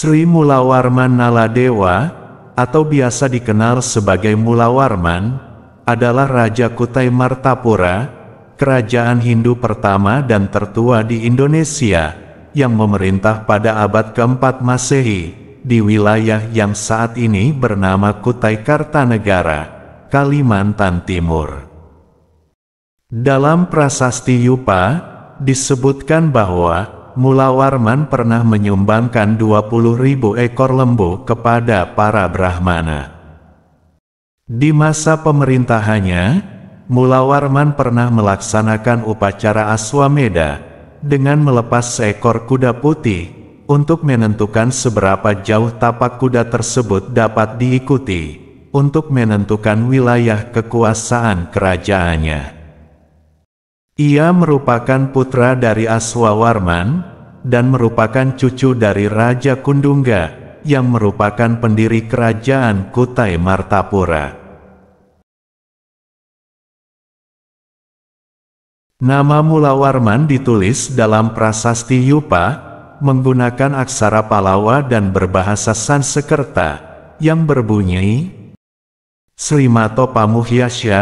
Sri Mulawarman Naladewa, atau biasa dikenal sebagai Mulawarman, adalah Raja Kutai Martapura, kerajaan Hindu pertama dan tertua di Indonesia, yang memerintah pada abad keempat Masehi, di wilayah yang saat ini bernama Kutai Kartanegara, Kalimantan Timur. Dalam prasasti Yupa, disebutkan bahwa Mula Warman pernah menyumbangkan ribu ekor lembu kepada para Brahmana. Di masa pemerintahannya, Mula Warman pernah melaksanakan upacara Aswamedha dengan melepas seekor kuda putih untuk menentukan seberapa jauh tapak kuda tersebut dapat diikuti untuk menentukan wilayah kekuasaan kerajaannya. Ia merupakan putra dari Aswawarman, dan merupakan cucu dari Raja Kundungga, yang merupakan pendiri kerajaan Kutai Martapura. Nama Mulawarman ditulis dalam prasasti Yupa, menggunakan aksara Palawa dan berbahasa Sansekerta, yang berbunyi Srimato Pamuhyasya,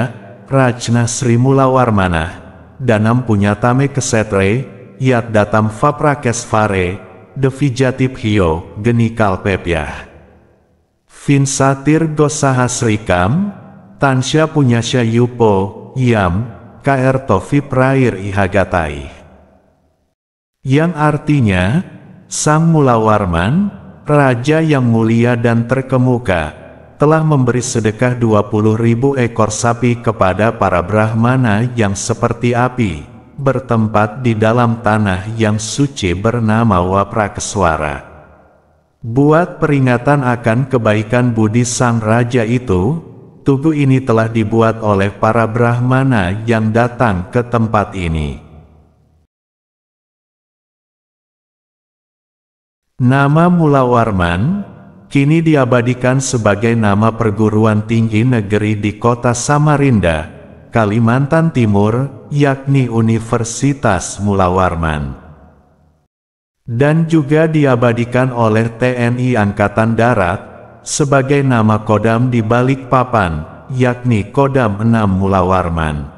Rajna Sri Mulawarmanah danam punya tame kesetre, iat datam devi devijatip hio, genikal ya. satir gosaha serikam, tansya punyasya yupo, yam, kr tofi prair ihagatai. Yang artinya, Sang Warman, Raja yang mulia dan terkemuka, telah memberi sedekah 20 ribu ekor sapi kepada para Brahmana yang seperti api, bertempat di dalam tanah yang suci bernama Waprakeswara. Buat peringatan akan kebaikan budi sang raja itu, tubuh ini telah dibuat oleh para Brahmana yang datang ke tempat ini. Nama Mula Warman, kini diabadikan sebagai nama perguruan tinggi negeri di kota Samarinda, Kalimantan Timur, yakni Universitas Mula Warman. Dan juga diabadikan oleh TNI Angkatan Darat, sebagai nama Kodam di Balikpapan, yakni Kodam 6 Mula Warman.